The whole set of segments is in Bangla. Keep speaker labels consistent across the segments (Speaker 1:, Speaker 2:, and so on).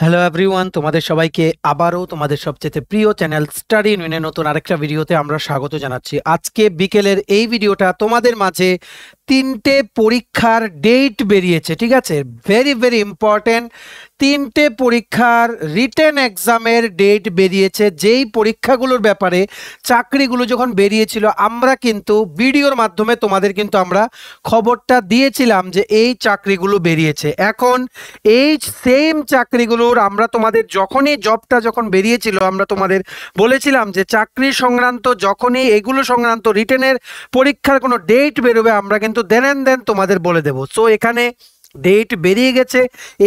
Speaker 1: হ্যালো এভরিওয়ান তোমাদের সবাইকে আবারও তোমাদের সবচেয়ে প্রিয় চ্যানেল স্টাডি ইউনিয়নের নতুন আরেকটা ভিডিওতে আমরা স্বাগত জানাচ্ছি আজকে বিকেলের এই ভিডিওটা তোমাদের মাঝে তিনটে পরীক্ষার ডেট বেরিয়েছে ঠিক আছে ভেরি ভেরি ইম্পর্টেন্ট তিনটে পরীক্ষার রিটেন এক্সামের ডেট বেরিয়েছে যেই পরীক্ষাগুলোর ব্যাপারে চাকরিগুলো যখন বেরিয়েছিল আমরা কিন্তু ভিডিওর মাধ্যমে তোমাদের কিন্তু আমরা খবরটা দিয়েছিলাম যে এই চাকরিগুলো বেরিয়েছে এখন এই সেম চাকরিগুলোর আমরা তোমাদের যখনই জবটা যখন বেরিয়েছিল আমরা তোমাদের বলেছিলাম যে চাকরি সংক্রান্ত যখনই এগুলো সংক্রান্ত রিটেনের পরীক্ষার কোনো ডেট বেরোবে আমরা কিন্তু কিন্তু দেন অ্যান্ড দেন তোমাদের বলে দেবো সো এখানে ডেট বেরিয়ে গেছে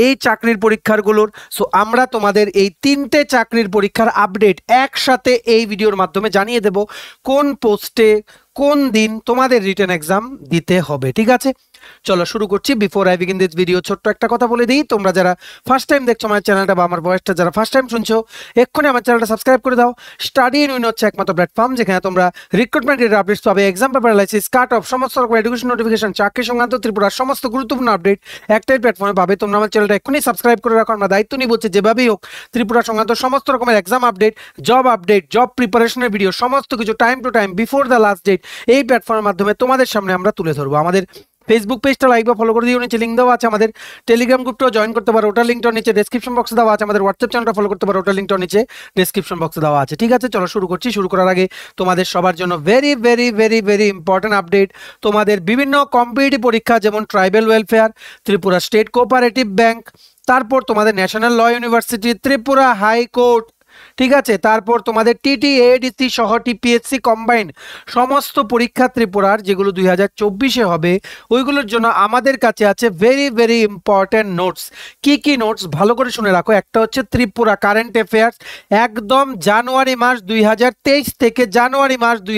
Speaker 1: এই চাকরির পরীক্ষারগুলোর সো আমরা তোমাদের এই তিনটে চাকরির পরীক্ষার আপডেট একসাথে এই ভিডিওর মাধ্যমে জানিয়ে দেব কোন পোস্টে কোন দিন তোমাদের রিটার্ন এক্সাম দিতে হবে ঠিক আছে চলো শুরু করছি before I begin this video ছোট্ট একটা কথা বলে দিই তোমরা যারা ফার্স্ট টাইম দেখছো আমার চ্যানেলটা বা আমার বয়সটা যারা ফার্স্ট টাইম শুনছো এক্ষুনি আমার চ্যানেলটা সাবস্ক্রাইব করে দাও স্টাডি ইউনিয়ন হচ্ছে একমাত্র প্ল্যাটফর্ম যেখানে তোমরা রিক্রুটমেন্টের আপডেটস পাবে exam paper analysis cut off সমস্ত রকম এডুকেশন নোটিফিকেশন চাকরি সংক্রান্ত ত্রিপুরার সমস্ত গুরুত্বপূর্ণ আপডেট একটাই প্ল্যাটফর্মে পাবে তোমরা আমার চ্যানেলটা এক্ষুনি সাবস্ক্রাইব করে রাখো আমরা দায়িত্ব নিয়ে বলছি যেভাবেই হোক ত্রিপুরা সংক্রান্ত সমস্ত রকমের এক্সাম আপডেট জব আপডেট জব প্রিপারেশনের ভিডিও সমস্ত কিছু time to time before the last date update এই প্ল্যাটফর্মের মাধ্যমে তোমাদের সামনে আমরা তুলে ধরবো আমাদের ফেসবুক পেজটা লাইক বা ফলো করে দিও নিচে লিঙ্ক দেওয়া আছে আমাদের টেলিগ্রাম গ্রুপটাও জয়েন করতে পারো ওটার লিঙ্কটা নিচে ডেসক্রিপশন বক্সে দেওয়া আছে আমাদের হোয়াটসঅ্যাপ চ্যানেলটা ফলো করতে পারো ওটার লিঙ্কটা নিচে ডেসক্রিপশন বক্সে দেওয়া আছে ঠিক আছে চলো শুরু করছি শুরু করার আগে তোমাদের সবার জন্য very very very very important update তোমাদের বিভিন্ন কম্পিটিটিভ পরীক্ষা যেমন tribal welfare Tripura state cooperative bank তারপর তোমাদের national law university Tripura high court ঠিক আছে তারপর তোমাদের টিটি এডিসি সহ টিপিএসসি কম্বাইন সমস্ত পরীক্ষা ত্রিপুরার যেগুলো দুই হাজার চব্বিশে হবে ওইগুলোর জন্য আমাদের কাছে আছে ভেরি ভেরি ইম্পর্ট্যান্ট নোটস কি কি নোটস ভালো করে শুনে রাখো একটা হচ্ছে ত্রিপুরা কারেন্ট অ্যাফেয়ার্স একদম জানুয়ারি মাস দুই থেকে জানুয়ারি মাস দুই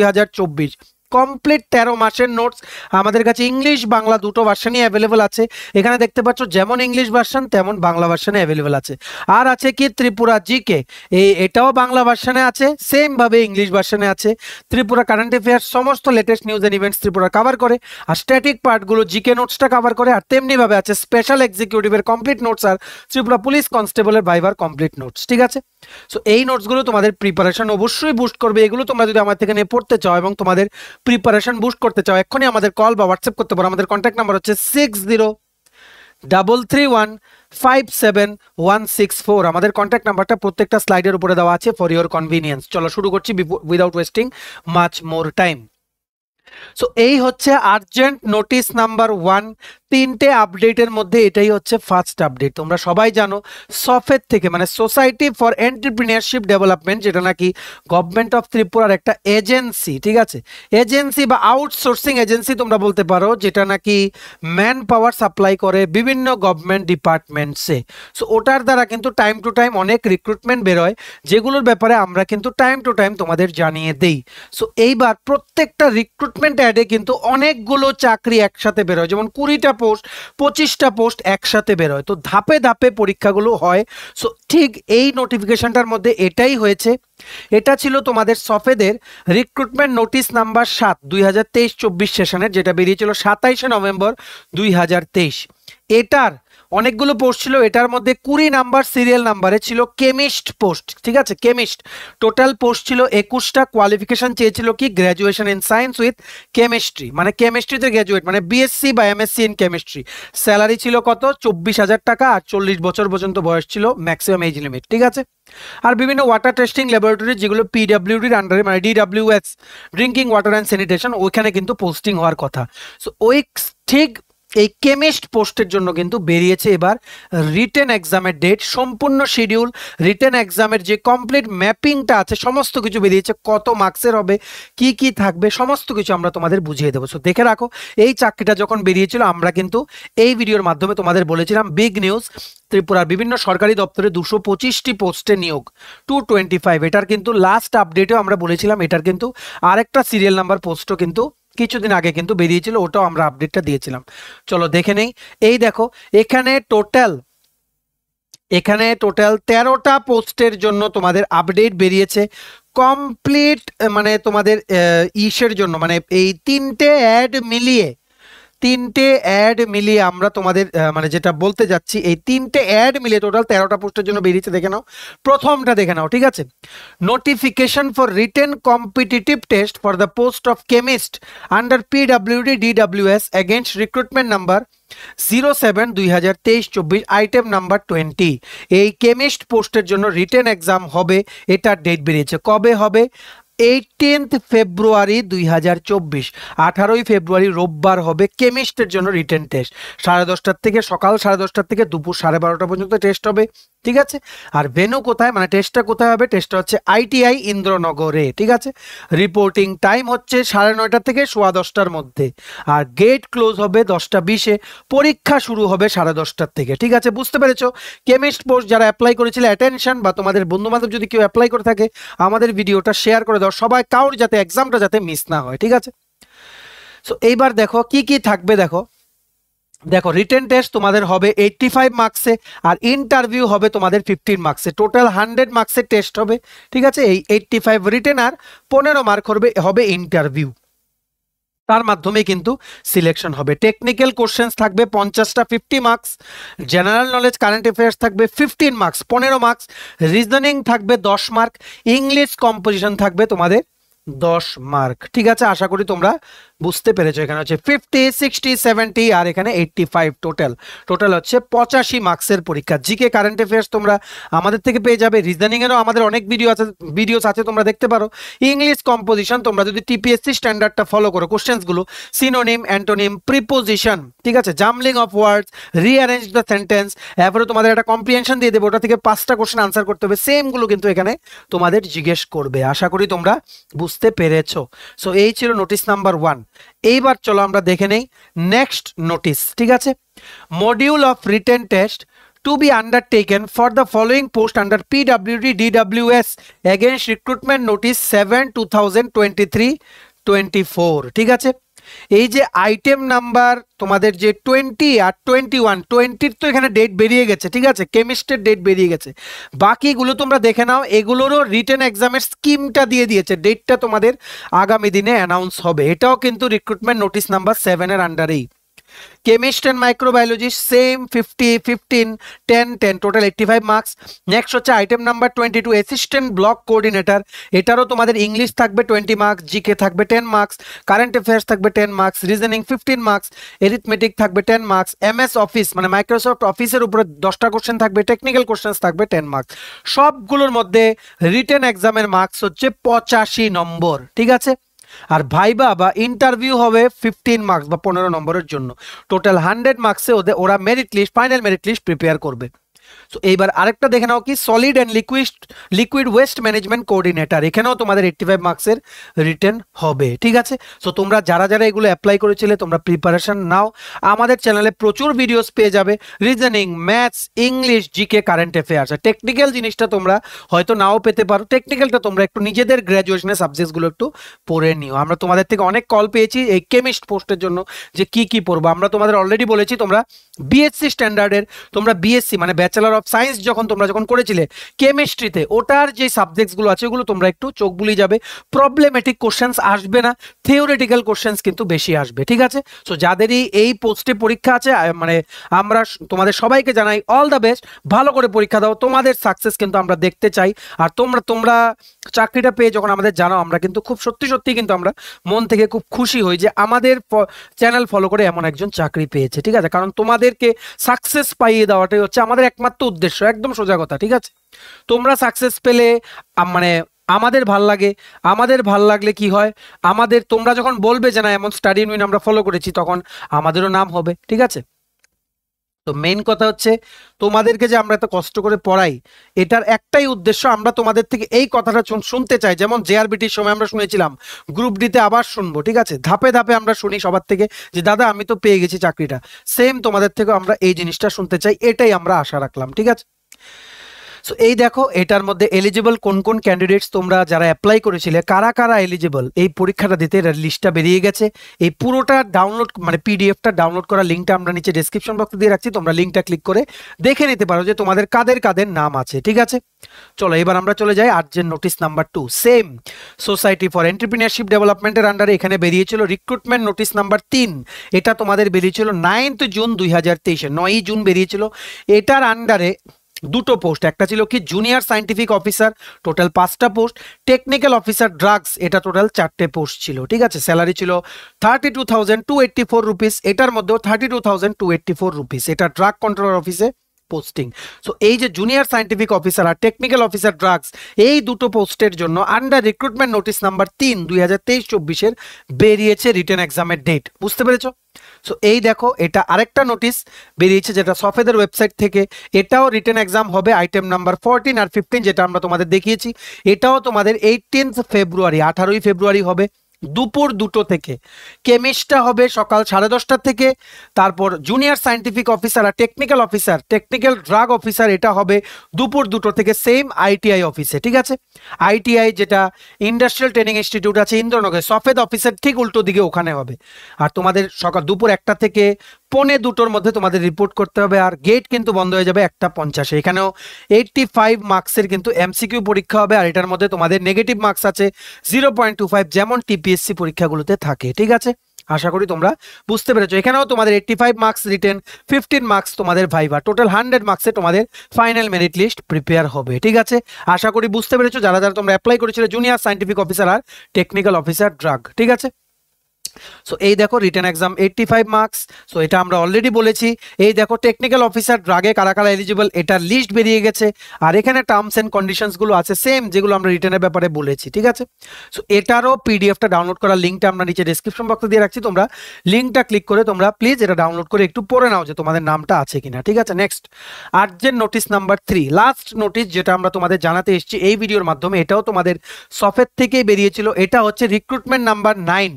Speaker 1: কমপ্লিট তেরো মাসের নোটস আমাদের কাছে ইংলিশ বাংলা দুটো ভার্সানই অ্যাভেলেবেল আছে এখানে দেখতে পাচ্ছ যেমন ইংলিশ ভার্সান তেমন বাংলা ভার্সানে অ্যাভেলেবেল আছে আর আছে কি ত্রিপুরা জিকে এই এটাও বাংলা ভার্সানে আছে সেমভাবে ইংলিশ ভার্সানে আছে ত্রিপুরা কারেন্ট অ্যাফেয়ার্স সমস্ত latest news and events Tripura cover করে আর স্ট্যাটিক পার্টগুলো জিকে নোটসটা কভার করে আর তেমনিভাবে আছে স্পেশাল এক্সিকিউটিভের কমপ্লিট নোটস আর ত্রিপুরা পুলিশ কনস্টেবলের ভাইভার কমপ্লিট নোটস ঠিক আছে সো এই নোটসগুলো তোমাদের প্রিপারেশন অবশ্যই বুস্ট করবে এগুলো তোমরা যদি আমার থেকে নিয়ে পড়তে চাও এবং তোমাদের প্রিপারেশন বুস্ট করতে চাও এক্ষুনি আমাদের কল বা হোয়াটসঅ্যাপ করতে পারো আমাদের কন্ট্যাক্ট নাম্বার হচ্ছে six zero double three one five seven one six four আমাদের কন্ট্যাক্ট নাম্বারটা প্রত্যেকটা স্লাইডের উপরে দেওয়া আছে ফর ইউর কনভিনিয়েন্স চলো শুরু করছি without wasting much more time so এই হচ্ছে আর্জেন্ট নোটিস নাম্বার ওয়ান তিনটে আপডেটের মধ্যে এটাই হচ্ছে ফার্স্ট আপডেট তোমরা সবাই জানো সফের থেকে মানে সোসাইটি ফর এন্টারপ্রিনিয়ারশিপ ডেভেলপমেন্ট যেটা নাকি গভর্নমেন্ট অফ ত্রিপুরার একটা এজেন্সি ঠিক আছে এজেন্সি বা আউটসোর্সিং এজেন্সি তোমরা বলতে পারো যেটা নাকি ম্যান পাওয়ার সাপ্লাই করে বিভিন্ন গভর্নমেন্ট ডিপার্টমেন্টসে সো ওটার দ্বারা কিন্তু টাইম টু টাইম অনেক রিক্রুটমেন্ট বেরোয় যেগুলোর ব্যাপারে আমরা কিন্তু টাইম টু টাইম তোমাদের জানিয়ে দেই সো এইবার প্রত্যেকটা রিক্রুটমেন্ট অ্যাডে কিন্তু অনেকগুলো চাকরি একসাথে বেরোয় যেমন কুড়িটা পোস্ট পঁচিশটা পোস্ট একসাথে বেরোয় তো ধাপে ধাপে পরীক্ষাগুলো হয় সো ঠিক এই নোটিফিকেশনটার মধ্যে এটাই হয়েছে এটা ছিল তোমাদের সফেদের রিক্রুটমেন্ট নোটিস নাম্বার সাত দুই হাজার তেইশ চব্বিশ সেশনের যেটা বেরিয়েছিল সাতাইশে নভেম্বর দুই হাজার তেইশ এটার অনেকগুলো পোস্ট ছিল এটার মধ্যে কুড়ি নাম্বার সিরিয়াল নাম্বারে ছিল কেমিস্ট পোস্ট ঠিক আছে কেমিস্ট টোটাল পোস্ট ছিল একুশটা কোয়ালিফিকেশান চেয়েছিল কি graduation in science with chemistry মানে কেমিস্ট্রিতে গ্র্যাজুয়েট মানে বিএসসি বা এমএসসি ইন কেমিস্ট্রি স্যালারি ছিল কত চব্বিশ হাজার টাকা আর চল্লিশ বছর পর্যন্ত বয়স ছিল ম্যাক্সিমাম এজ লিমিট ঠিক আছে আর বিভিন্ন ওয়াটার টেস্টিং ল্যাবরেটরি যেগুলো পিডাব্লিউডির আন্ডারে মানে DWS drinking water and sanitation ওইখানে কিন্তু পোস্টিং হওয়ার কথা সো ওই ঠিক এই কেমিস্ট পোস্টের জন্য কিন্তু বেরিয়েছে এবার রিটেন এক্সামের ডেট সম্পূর্ণ শিডিউল রিটেন এক্সামের যে কমপ্লিট ম্যাপিংটা আছে সমস্ত কিছু বেরিয়েছে কত মার্কসের হবে কি কি থাকবে সমস্ত কিছু আমরা তোমাদের বুঝিয়ে দেবো সো দেখে রাখো এই চাকরিটা যখন বেরিয়েছিল আমরা কিন্তু এই ভিডিওর মাধ্যমে তোমাদের বলেছিলাম বিগ নিউজ ত্রিপুরার বিভিন্ন সরকারি দপ্তরে দুশো পঁচিশটি পোস্টে নিয়োগ টু টোয়েন্টি ফাইভ এটার কিন্তু লাস্ট আপডেটেও আমরা বলেছিলাম এটার কিন্তু আরেকটা সিরিয়াল নাম্বার পোস্টও কিন্তু কিছুদিন আগে কিন্তু বেরিয়েছিল ওটাও আমরা আপডেটটা দিয়েছিলাম চলো দেখে নেই এই দেখো এখানে টোটাল এখানে টোটাল তেরোটা পোস্টের জন্য তোমাদের আপডেট বেরিয়েছে কমপ্লিট মানে তোমাদের ইসের জন্য মানে এই তিনটে অ্যাড মিলিয়ে তিনটে অ্যাড মিলিয়ে আমরা তোমাদের মানে যেটা বলতে যাচ্ছি এই তিনটে অ্যাড মিলিয়ে টোটাল তেরোটা পোস্টের জন্য বেরিয়েছে দেখে নাও প্রথমটা দেখে নাও ঠিক আছে notification for written competitive test for the post of chemist under PWD DWS against recruitment number zero seven দুই হাজার তেইশ চব্বিশ আইটেম নাম্বার টোয়েন্টি এই কেমিস্ট পোস্টের জন্য রিটেন এক্সাম হবে এটা ডেট বেরিয়েছে কবে হবে এইটেন্থ ফেব্রুয়ারি দুই হাজার চব্বিশ আঠারোই ফেব্রুয়ারি রোববার হবে কেমিস্টের জন্য রিটেন টেস্ট সাড়ে দশটার থেকে সকাল সাড়ে দশটার থেকে দুপুর সাড়ে বারোটা পর্যন্ত টেস্ট হবে ঠিক আছে আর ভেনু কোথায় মানে টেস্টটা কোথায় হবে টেস্টটা হচ্ছে আইটিআই ইন্দ্রনগরে ঠিক আছে রিপোর্টিং টাইম হচ্ছে সাড়ে নয়টা থেকে সোয়া দশটার মধ্যে আর গেট ক্লোজ হবে দশটা বিশে পরীক্ষা শুরু হবে সাড়ে দশটার থেকে ঠিক আছে বুঝতে পেরেছো কেমিস্ট পোস্ট যারা অ্যাপ্লাই করেছিল অ্যাটেনশন বা তোমাদের বন্ধুবান্ধব যদি কেউ অ্যাপ্লাই করে থাকে আমাদের ভিডিওটা শেয়ার করে দাও সবাই কাউর যাতে এক্সামটা যাতে মিস না হয় ঠিক আছে সো এইবার দেখো কি কি থাকবে দেখো দেখো রিটেন টেস্ট তোমাদের হবে এইটটি ফাইভ মার্কসে আর ইন্টারভিউ হবে তোমাদের ফিফটিন মার্কসে টোটাল হান্ড্রেড মার্কসের টেস্ট হবে ঠিক আছে এই এইটটি ফাইভ রিটেন আর পনেরো মার্ক হবে হবে ইন্টারভিউ তার মাধ্যমে কিন্তু সিলেকশন হবে টেকনিক্যাল কোশ্চেন্স থাকবে পঞ্চাশটা fifty marks general knowledge current affairs থাকবে ফিফটিন মার্কস পনেরো মার্কস রিজনিং থাকবে দশ মার্ক ইংলিশ কম্পোজিশন থাকবে তোমাদের দশ মার্ক ঠিক আছে আশা করি তোমরা বুঝতে পেরেছো এখানে হচ্ছে ফিফটি সিক্সটি সেভেন্টি আর এখানে এইটটি ফাইভ টোটাল টোটাল হচ্ছে পঁচাশি মার্কসের পরীক্ষা জিকে কারেন্ট অ্যাফেয়ার্স তোমরা আমাদের থেকে পেয়ে যাবে রিজনিংয়েরও আমাদের অনেক ভিডিও আছে ভিডিওস আছে তোমরা দেখতে পারো ইংলিশ কম্পোজিশন তোমরা যদি টিপিএসসি স্ট্যান্ডার্ডটা ফলো করো কোশ্চেন্সগুলো সিনোনিম অ্যান্টোনিম প্রিপোজিশন ঠিক আছে jumbling of words rearrange the sentence এরপরে তোমাদের একটা কম্প্রিহেনশন দিয়ে দেবে ওটা থেকে পাঁচটা কোশ্চেন আনসার করতে হবে সেমগুলো কিন্তু এখানে তোমাদের জিজ্ঞেস করবে আশা করি তোমরা বুঝতে পেরেছো সো এই ছিল নোটিশ নাম্বার ওয়ান এইবার চলো আমরা দেখে নেই নেক্সট নোটিশ ঠিক আছে module of written test to be undertaken for the following post under P WD DW S against recruitment notice seven two thousand twenty three twenty four ঠিক আছে এই যে আইটেম নাম্বার তোমাদের যে টোয়েন্টি আর টোয়েন্টি ওয়ান টোয়েন্টির তো এখানে ডেট বেরিয়ে গেছে ঠিক আছে কেমিস্ট্রির ডেট বেরিয়ে গেছে বাকিগুলো তোমরা দেখে নাও এগুলোরও রিটার্ন এক্সামের স্কিমটা দিয়ে দিয়েছে ডেটটা তোমাদের আগামী দিনে অ্যানাউন্স হবে এটাও কিন্তু রিক্রুটমেন্ট নোটিশ নাম্বার সেভেনের আন্ডারেই chemist and microbiology same fifty fifteen ten ten total eighty five marks next হচ্ছে item number twenty two assistant block coordinator এটারও তোমাদের ইংলিশ থাকবে টোয়েন্টি মার্কস জিকে থাকবে টেন মার্কস কারেন্ট অ্যাফেয়ার্স থাকবে ten marks reasoning fifteen marks arithmetic থাকবে ten marks M S office মানে মাইক্রোসফট অফিসের উপরে দশটা কোশ্চেন থাকবে টেকনিক্যাল কোশ্চেন্স থাকবে টেন মার্কস সবগুলোর মধ্যে রিটেন এক্সামের মার্কস হচ্ছে পঁচাশি নম্বর ঠিক আছে আর ভাইবা বা ইন্টারভিউ হবে ফিফটিন মার্কস বা পনেরো নম্বরের জন্য টোটাল হান্ড্রেড মার্কসে ওদের ওরা merit list final merit list prepare করবে সো এইবার আরেকটা দেখে নাও কি solid and liquid liquid waste management coordinator এখানেও তোমাদের এইটটি ফাইভ মার্কসের রিটার্ন হবে ঠিক আছে সো তোমরা যারা যারা এগুলো অ্যাপ্লাই করেছিলে তোমরা প্রিপারেশন নাও আমাদের চ্যানেলে প্রচুর ভিডিওস পেয়ে যাবে reasoning maths English GK current affairs technical জিনিসটা তোমরা হয়তো নাও পেতে পারো টেকনিক্যালটা তোমরা একটু নিজেদের গ্র্যাজুয়েশনের সাবজেক্টগুলো একটু পড়ে নিও আমরা তোমাদের থেকে অনেক কল পেয়েছি এই কেমিস্ট পোস্টের জন্য যে কি কি পড়বো আমরা তোমাদের অলরেডি বলেছি তোমরা বিএসসি স্ট্যান্ডার্ডের তোমরা বিএসসি মানে ব্যাচেলার অফ সায়েন্স যখন তোমরা যখন করেছিলে কেমিস্ট্রিতে ওটার যে সাবজেক্টসগুলো আছে ওগুলো তোমরা একটু চোখ বুলিয়ে যাবে প্রবলেমেটিক কোশ্চেন্স আসবে না থিওরিটিক্যাল কোশ্চেন্স কিন্তু বেশি আসবে ঠিক আছে সো যাদেরই এই পোস্টে পরীক্ষা আছে মানে আমরা তোমাদের সবাইকে জানাই অল দ্য বেস্ট ভালো করে পরীক্ষা দাও তোমাদের সাকসেস কিন্তু আমরা দেখতে চাই আর তোমরা তোমরা চাকরিটা পেয়ে যখন আমাদের জানাও আমরা কিন্তু খুব সত্যি সত্যি কিন্তু আমরা মন থেকে খুব খুশি হই যে আমাদের চ্যানেল ফলো করে এমন একজন চাকরি পেয়েছে ঠিক আছে কারণ তোমাদের তাদেরকে সাকসেস পাইয়ে দেওয়াটাই হচ্ছে আমাদের একমাত্র উদ্দেশ্য একদম সোজা কথা ঠিক আছে তোমরা সাকসেস পেলে মানে আমাদের ভাল লাগে আমাদের ভাল লাগলে কি হয় আমাদের তোমরা যখন বলবে যে না এমন স্টাডি ইউনিয়ন আমরা ফলো করেছি তখন আমাদেরও নাম হবে ঠিক আছে তো মেইন কথা হচ্ছে তোমাদেরকে যে আমরা এত কষ্ট করে পড়াই এটার একটাই উদ্দেশ্য আমরা তোমাদের থেকে এই কথাটা শুনতে চাই যেমন জেআরবিটির সময় আমরা শুনেছিলাম গ্রুপ ডিতে আবার শুনবো ঠিক আছে ধাপে ধাপে আমরা শুনি সবার থেকে যে দাদা আমি তো পেয়ে গেছি চাকরিটা সেম তোমাদের থেকে আমরা এই জিনিসটা শুনতে চাই এটাই আমরা আশা রাখলাম ঠিক আছে সো এই দেখো এটার মধ্যে এলিজিবল কোন কোন ক্যান্ডিডেটস তোমরা যারা অ্যাপ্লাই করেছিলে কারা কারা এলিজিবল এই পরীক্ষাটা দিতে এটার লিস্টটা বেরিয়ে গেছে এই পুরোটা ডাউনলোড মানে পিডিএফটা ডাউনলোড করার লিঙ্কটা আমরা নিচে ডিসক্রিপশন বক্সে দিয়ে রাখছি তোমরা লিঙ্কটা ক্লিক করে দেখে নিতে পারো যে তোমাদের কাদের কাদের নাম আছে ঠিক আছে চলো এবার আমরা চলে যাই urgent notice number two same society for entrepreneurship ডেভেলপমেন্টের আন্ডারে এখানে বেরিয়েছিল রিক্রুটমেন্ট নোটিস নাম্বার তিন এটা তোমাদের বেরিয়েছিল নাইনথ জুন দুই হাজার তেইশে নয়ই জুন বেরিয়েছিল এটার আন্ডারে দুটো পোস্ট একটা ছিল কি জুনিয়র সায়েন্টিফিক অফিসার টোটাল পাঁচটা পোস্ট টেকনিক্যাল অফিসার ড্রাগস এটা টোটাল চারটে পোস্ট ছিল ঠিক আছে স্যালারি ছিল thirty two thousand two eighty four rupees এটার মধ্যেও thirty two thousand two eighty four rupees এটা ড্রাগ কন্ট্রোলার অফিসে পোস্টিং সো এই যে জুনিয়র সায়েন্টিফিক অফিসার আর টেকনিক্যাল অফিসার ড্রাগস এই দুটো পোস্টের জন্য আন্ডার রিক্রুটমেন্ট নোটিস নাম্বার তিন দুই হাজার তেইশ চব্বিশের বেরিয়েছে রিটার্ন এক্সামের ডেট বুঝতে পেরেছো সো এই দেখো এটা আরেকটা নোটিস বেরিয়েছে যেটা সফেদের ওয়েবসাইট থেকে এটাও রিটার্ন এক্সাম হবে আইটেম নাম্বার ফোরটিন আর ফিফটিন যেটা আমরা তোমাদের দেখিয়েছি এটাও তোমাদের এইটিনথ ফেব্রুয়ারি আঠারোই ফেব্রুয়ারি হবে দুপুর দুটো থেকে কেমিস্টটা হবে সকাল সাড়ে দশটা থেকে তারপর জুনিয়র সায়েন্টিফিক অফিসার আর technical officer technical drug officer এটা হবে দুপুর দুটো থেকে সেম আইটিআই অফিসে ঠিক আছে আইটিআই যেটা ইন্ডাস্ট্রিয়াল ট্রেনিং ইনস্টিটিউট আছে ইন্দ্রনগরে সফেদ অফিসের ঠিক উল্টো দিকে ওখানে হবে আর তোমাদের সকাল দুপুর একটা থেকে পনে দুটোর মধ্যে তোমাদের রিপোর্ট করতে হবে আর গেট কিন্তু বন্ধ হয়ে যাবে একটা পঞ্চাশে এখানেও এইটটি ফাইভ মার্কসের কিন্তু এমসিকিউ পরীক্ষা হবে আর এটার মধ্যে তোমাদের নেগেটিভ মার্কস আছে জিরো পয়েন্ট টু ফাইভ যেমন টিপিএসসি পরীক্ষাগুলোতে থাকে ঠিক আছে আশা করি তোমরা বুঝতে পেরেছো এখানেও তোমাদের eighty five marks written fifteen marks তোমাদের ভাইভা টোটাল হান্ড্রেড মার্কসে তোমাদের ফাইনাল মেরিট লিস্ট প্রিপেয়ার হবে ঠিক আছে আশা করি বুঝতে পেরেছো যারা যারা তোমরা অ্যাপ্লাই করেছিলে জুনিয়র সাইন্টিফিক অফিসার আর টেকনিক্যাল অফিসার ড্রাগ ঠিক আছে সো এই দেখো written exam eighty five marks so এটা আমরা অলরেডি বলেছি এই দেখো টেকনিক্যাল অফিসার ড্রাগে কারা কারা এলিজিবল এটার লিস্ট বেরিয়ে গেছে আর এখানে টার্মস অ্যান্ড কন্ডিশনসগুলো আছে সেম যেগুলো আমরা রিটার্নের ব্যাপারে বলেছি ঠিক আছে সো এটারও পিডিএফটা ডাউনলোড করার লিঙ্কটা আমরা নিচে ডিসক্রিপশন বক্সে দিয়ে রাখছি তোমরা লিঙ্কটা ক্লিক করে তোমরা প্লিজ এটা ডাউনলোড করে একটু পড়ে নাও যে তোমাদের নামটা আছে কিনা ঠিক আছে next urgent notice number three last notice যেটা আমরা তোমাদের জানাতে এসেছি এই ভিডিওর মাধ্যমে এটাও তোমাদের সফের থেকেই বেরিয়েছিল এটা হচ্ছে রিক্রুটমেন্ট নাম্বার নাইন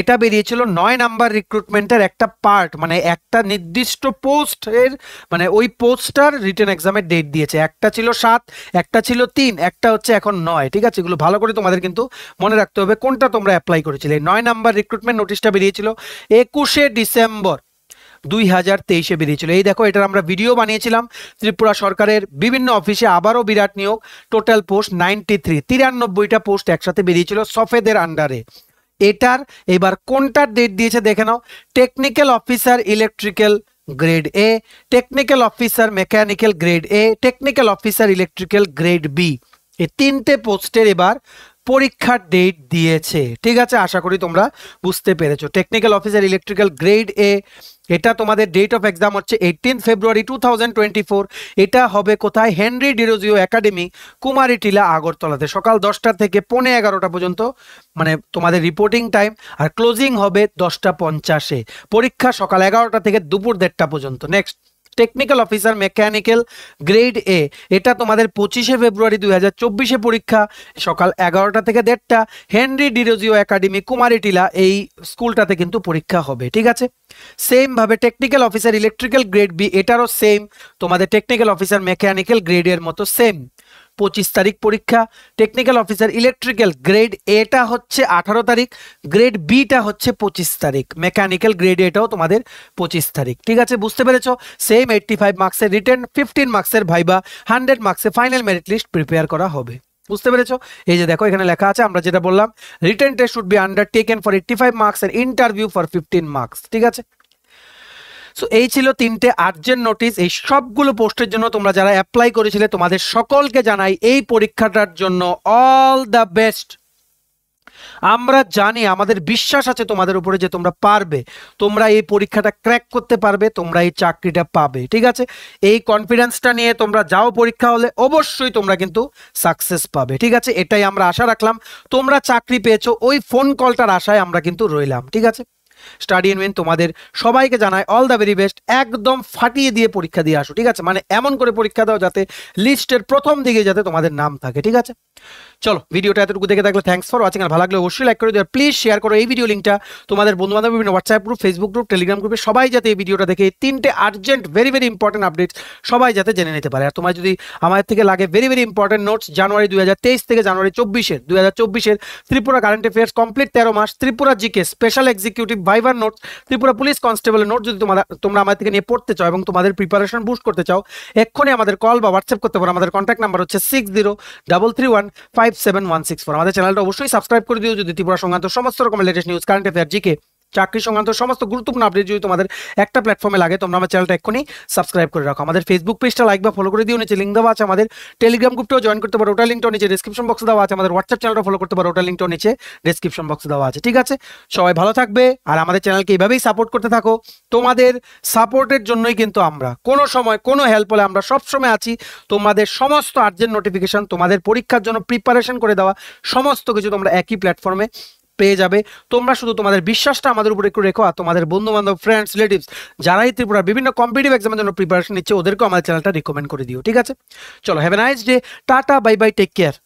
Speaker 1: এটা বেরিয়েছিল নয় নাম্বার রিক্রুটমেন্টের একটা পার্ট মানে একটা নির্দিষ্ট পোস্টের মানে ওই পোস্টটার রিটার্ন এক্সামের ডেট দিয়েছে একটা ছিল সাত একটা ছিল তিন একটা হচ্ছে এখন নয় ঠিক আছে এগুলো ভালো করে তোমাদের কিন্তু মনে রাখতে হবে কোনটা তোমরা অ্যাপ্লাই করেছিলে নয় নাম্বার রিক্রুটমেন্ট নোটিশটা বেরিয়েছিল একুশে ডিসেম্বর দুই হাজার তেইশে বেরিয়েছিল এই দেখো এটার আমরা ভিডিও বানিয়েছিলাম ত্রিপুরা সরকারের বিভিন্ন অফিসে আবারও বিরাট নিয়োগ টোটাল পোস্ট নাইনটি থ্রি তিরানব্বইটা পোস্ট একসাথে বেরিয়েছিল সফেদের আন্ডারে এটার এবার কোনটার ডেট দিয়েছে দেখে নাও technical officer electrical grade A technical officer mechanical grade A technical officer electrical grade B এই তিনটে পোস্টের এবার পরীক্ষার ডেট দিয়েছে ঠিক আছে আশা করি তোমরা বুঝতে পেরেছো technical officer electrical grade A এটা তোমাদের ডেট অফ এক্সাম হচ্ছে এইটিন ফেব্রুয়ারি টু এটা হবে কোথায় হেনরি ডিরোজিও একাডেমি কুমারী টিলা আগরতলাতে সকাল দশটা থেকে পৌনে এগারোটা পর্যন্ত মানে তোমাদের রিপোর্টিং টাইম আর ক্লোজিং হবে দশটা পঞ্চাশে পরীক্ষা সকাল এগারোটা থেকে দুপুর দেড়টা পর্যন্ত next technical officer mechanical grade A এটা তোমাদের পঁচিশে ফেব্রুয়ারি দুই হাজার চব্বিশে পরীক্ষা সকাল এগারোটা থেকে দেড়টা হেনরি ডিরোজিও একাডেমি টিলা এই স্কুলটাতে কিন্তু পরীক্ষা হবে ঠিক আছে সেমভাবে technical officer electrical grade B এটারও সেম তোমাদের টেকনিক্যাল অফিসার মেকানিক্যাল গ্রেড এর মতো সেম পঁচিশ তারিখ পরীক্ষা টেকনিক্যাল অফিসার ইলেকট্রিক্যাল গ্রেড এটা হচ্ছে আঠারো তারিখ গ্রেড বিটা হচ্ছে পঁচিশ তারিখ মেকানিক্যাল গ্রেড এটাও তোমাদের পঁচিশ তারিখ ঠিক আছে বুঝতে পেরেছ সেম এইটটি ফাইভ মার্কসের রিটার্ন ফিফটিন মার্কসের ভাইবা হান্ড্রেড মার্কসের ফাইনাল মেরিট লিস্ট প্রিপেয়ার করা হবে বুঝতে পেরেছ এই যে দেখো এখানে লেখা আছে আমরা যেটা বললাম written test should be undertaken for eighty five marks এর ইন্টারভিউ ফর ফিফটিন মার্কস ঠিক আছে সো এই ছিল তিনটে আর্জেন্ট নোটিস এই সবগুলো পোস্টের জন্য তোমরা যারা অ্যাপ্লাই করেছিলে তোমাদের সকলকে জানাই এই পরীক্ষাটার জন্য অল দ্য বেস্ট আমরা জানি আমাদের বিশ্বাস আছে তোমাদের উপরে যে তোমরা পারবে তোমরা এই পরীক্ষাটা ক্র্যাক করতে পারবে তোমরা এই চাকরিটা পাবে ঠিক আছে এই কনফিডেন্সটা নিয়ে তোমরা যাও পরীক্ষা হলে অবশ্যই তোমরা কিন্তু সাকসেস পাবে ঠিক আছে এটাই আমরা আশা রাখলাম তোমরা চাকরি পেয়েছো ওই ফোন কলটার আশায় আমরা কিন্তু রইলাম ঠিক আছে স্টাডি এনমেন তোমাদের সবাইকে জানায় অল দ্য ভেরি বেস্ট একদম ফাটিয়ে দিয়ে পরীক্ষা দিয়ে আসো ঠিক আছে মানে এমন করে পরীক্ষা দাও যাতে লিস্টের প্রথম দিকে যাতে তোমাদের নাম থাকে ঠিক আছে চলো ভিডিওটা এতটুকু দেখে থাকলে থ্যাংকস ফর ওয়াচিং আর ভালো লাগলে অবশ্যই লাইক করে দিও প্লিজ শেয়ার করো এই ভিডিও লিঙ্কটা তোমাদের বন্ধুবান্ধব বিভিন্ন WhatsApp group Facebook group Telegram গ্রুপে সবাই যাতে এই ভিডিওটা দেখে তিনটে urgent very very important update সবাই যাতে জেনে নিতে পারে আর তোমার যদি আমার থেকে লাগে very very important notes January তেইশ থেকে জানুয়ারি চব্বিশের দু হাজার চব্বিশের ত্রিপুরা কারেন্ট অ্যাফেয়ার্স কমপ্লিট তেরো মাস ত্রিপুরা জিকে স্পেশাল এক্সিকিউটিভ ভাইভার নোটস ত্রিপুরা পুলিশ কনস্টেবলের নোট যদি তোমরা তোমরা আমাদের থেকে নিয়ে পড়তে চাও এবং তোমাদের প্রিপারেশন বুস্ট করতে চাও এক্ষুনি আমাদের কল বা হোয়াটসঅ্যাপ করতে পারো আমাদের কন্ট্যাক্ট নাম্বার হচ্ছে six zero double three one five seven one six four আমাদের চ্যানেলটা অবশ্যই সাবস্ক্রাইব করে দিও যদি ত্রিপুরা সংক্রান্ত সমস্ত রকমের latest news current affair GK চাকরি সংক্রান্ত সমস্ত গুরুত্বপূর্ণ আপডেট যদি তোমাদের একটা প্ল্যাটফর্মে লাগে তোমরা আমার চ্যানেলটা এক্ষুনি সাবস্ক্রাইব করে রাখো আমাদের ফেসবুক পেজটা লাইক বা ফলো করে দিও নিচে লিঙ্ক দেওয়া আছে আমাদের টেলিগ্রাম গ্রুপটাও জয়েন করতে পারো ওটা লিঙ্কটা নিচে ডিসক্রিপশন বক্সে দেওয়া আছে আমাদের হোয়াটসঅ্যাপ চ্যানেলটা ফলো করতে পারো ওটা লিঙ্কটা নিচে ডিসক্রিপশন বক্সে দেওয়া আছে ঠিক আছে সবাই ভালো থাকবে আর আমাদের চ্যানেলকে এইভাবেই সাপোর্ট করতে থাকো তোমাদের সাপোর্টের জন্যই কিন্তু আমরা কোনো সময় কোনো হেল্প হলে আমরা সবসময় আছি তোমাদের সমস্ত আর্জেন্ট নোটিফিকেশান তোমাদের পরীক্ষার জন্য প্রিপারেশন করে দেওয়া সমস্ত কিছু তোমরা একই প্ল্যাটফর্মে পেয়ে যাবে তোমরা শুধু তোমাদের বিশ্বাসটা আমাদের উপরে একটু রেখো আর তোমাদের বন্ধু বান্ধব ফ্রেন্ডস রিলেটিভস যারাই ত্রিপুরা বিভিন্ন কম্পিটিভ এক্সামের জন্য প্রিপারেশন নিচ্ছে ওদেরকেও আমাদের চ্যানেলটা রিকমেন্ড করে দিও ঠিক আছে চলো have a nice day tata bye bye take care